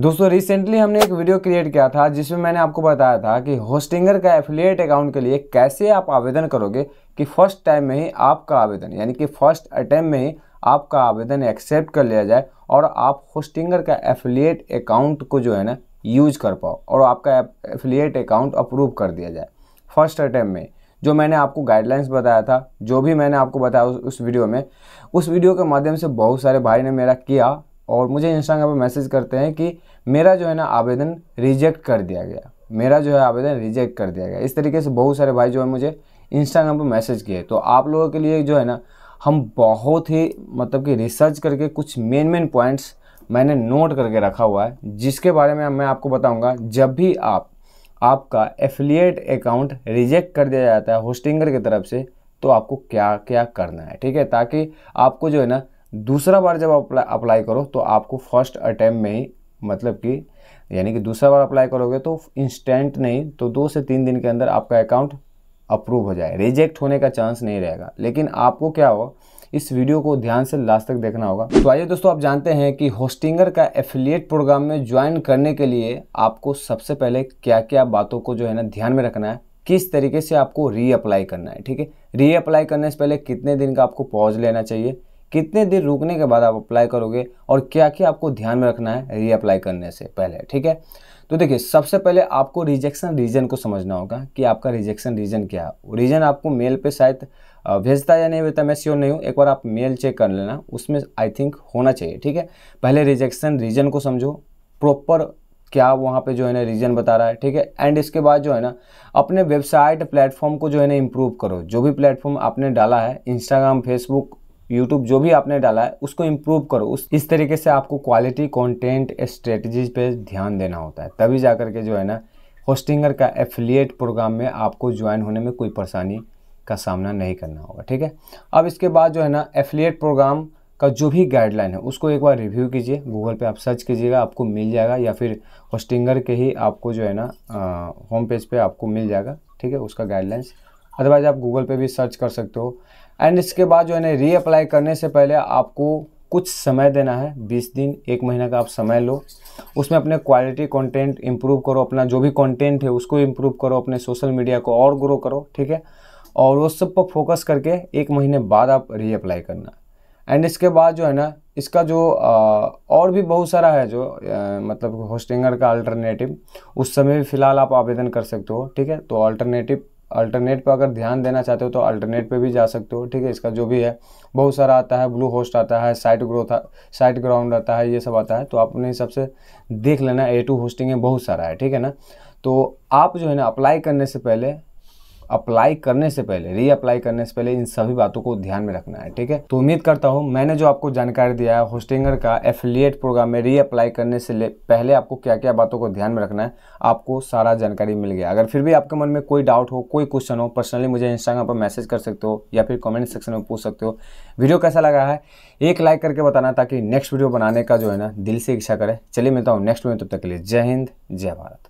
दोस्तों रिसेंटली हमने एक वीडियो क्रिएट किया था जिसमें मैंने आपको बताया था कि होस्टिंगर का एफिलिएट अकाउंट के लिए कैसे आप आवेदन करोगे कि फर्स्ट टाइम में ही आपका आवेदन यानी कि फर्स्ट अटैम्प में ही आपका आवेदन एक्सेप्ट कर लिया जाए और आप होस्टिंगर का एफिलिएट अकाउंट को जो है ना यूज कर पाओ और आपका एफिलिएट अकाउंट अप्रूव कर दिया जाए फर्स्ट अटैम्प्ट में जो मैंने आपको गाइडलाइंस बताया था जो भी मैंने आपको बताया उस, उस वीडियो में उस वीडियो के माध्यम से बहुत सारे भाई ने मेरा किया और मुझे इंस्टाग्राम पर मैसेज करते हैं कि मेरा जो है ना आवेदन रिजेक्ट कर दिया गया मेरा जो है आवेदन रिजेक्ट कर दिया गया इस तरीके से बहुत सारे भाई जो है मुझे इंस्टाग्राम पर मैसेज किए तो आप लोगों के लिए जो है ना हम बहुत ही मतलब कि रिसर्च करके कुछ मेन मेन पॉइंट्स मैंने नोट करके रखा हुआ है जिसके बारे में मैं आपको बताऊंगा जब भी आप आपका एफिलिएट अकाउंट रिजेक्ट कर दिया जाता है होस्टिंगर की तरफ से तो आपको क्या क्या करना है ठीक है ताकि आपको जो है ना दूसरा बार जब अप्लाई अप्लाई करो तो आपको फर्स्ट अटैम्प में ही मतलब कि यानी कि दूसरा बार अप्लाई करोगे तो इंस्टेंट नहीं तो दो से तीन दिन के अंदर आपका अकाउंट अप्रूव हो जाए रिजेक्ट होने का चांस नहीं रहेगा लेकिन आपको क्या हो इस वीडियो को ध्यान से लास्ट तक देखना होगा तो आइए दोस्तों आप जानते हैं कि होस्टिंगर का एफिलिएट प्रोग्राम में ज्वाइन करने के लिए आपको सबसे पहले क्या क्या बातों को जो है ना ध्यान में रखना है किस तरीके से आपको रीअप्लाई करना है ठीक है रीअप्लाई करने से पहले कितने दिन का आपको पॉज लेना चाहिए कितने देर रुकने के बाद आप अप्लाई करोगे और क्या क्या आपको ध्यान में रखना है रीअप्लाई करने से पहले ठीक है तो देखिए सबसे पहले आपको रिजेक्शन रीजन को समझना होगा कि आपका रिजेक्शन रीजन क्या है रीजन आपको मेल पे शायद भेजता या नहीं भेजता मैं श्योर नहीं हूँ एक बार आप मेल चेक कर लेना उसमें आई थिंक होना चाहिए ठीक है पहले रिजेक्शन रीजन को समझो प्रॉपर क्या वहाँ पे जो है ना रीजन बता रहा है ठीक है एंड इसके बाद जो है ना अपने वेबसाइट प्लेटफॉर्म को जो है ना इम्प्रूव करो जो भी प्लेटफॉर्म आपने डाला है इंस्टाग्राम फेसबुक यूट्यूब जो भी आपने डाला है उसको इम्प्रूव करो उस इस तरीके से आपको क्वालिटी कंटेंट स्ट्रेटजीज पे ध्यान देना होता है तभी जा कर के जो है ना होस्टिंगर का एफिलिएट प्रोग्राम में आपको ज्वाइन होने में कोई परेशानी का सामना नहीं करना होगा ठीक है अब इसके बाद जो है ना एफिलिएट प्रोग्राम का जो भी गाइडलाइन है उसको एक बार रिव्यू कीजिए गूगल पे आप सर्च कीजिएगा आपको मिल जाएगा या फिर होस्टिंगर के ही आपको जो है ना होम पेज पे आपको मिल जाएगा ठीक है उसका गाइडलाइंस अदरवाइज़ आप गूगल पे भी सर्च कर सकते हो एंड इसके बाद जो है ना रीअप्लाई करने से पहले आपको कुछ समय देना है बीस दिन एक महीना का आप समय लो उसमें अपने क्वालिटी कंटेंट इम्प्रूव करो अपना जो भी कंटेंट है उसको इम्प्रूव करो अपने सोशल मीडिया को और ग्रो करो ठीक है और उस सब पर फोकस करके एक महीने बाद आप रीअप्लाई करना एंड इसके बाद जो है ना इसका जो आ, और भी बहुत सारा है जो आ, मतलब होस्टिंगर का अल्टरनेटिव उस समय भी फ़िलहाल आप आवेदन कर सकते हो ठीक है तो अल्टरनेटिव अल्टरनेट पर अगर ध्यान देना चाहते हो तो अल्टरनेट पे भी जा सकते हो ठीक है इसका जो भी है बहुत सारा आता है ब्लू होस्ट आता है साइट ग्रोथ साइट ग्राउंड आता है ये सब आता है तो आप अपने हिसाब से देख लेना ए टू होस्टिंग है बहुत सारा है ठीक है ना तो आप जो है ना अप्लाई करने से पहले अप्लाई करने से पहले री अप्लाई करने से पहले इन सभी बातों को ध्यान में रखना है ठीक है तो उम्मीद करता हूँ मैंने जो आपको जानकारी दिया है होस्टिंगर का एफिलियट प्रोग्राम में री अप्लाई करने से पहले आपको क्या क्या बातों को ध्यान में रखना है आपको सारा जानकारी मिल गया अगर फिर भी आपके मन में कोई डाउट हो कोई क्वेश्चन हो पर्सनली मुझे इंस्टाग्राम पर मैसेज कर सकते हो या फिर कॉमेंट सेक्शन में पूछ सकते हो वीडियो कैसा लगा है एक लाइक करके बताना ताकि नेक्स्ट वीडियो बनाने का जो है ना दिल से इच्छा करे चलिए मिलता हूँ नेक्स्ट वीडियो तब तक के लिए जय हिंद जय भारत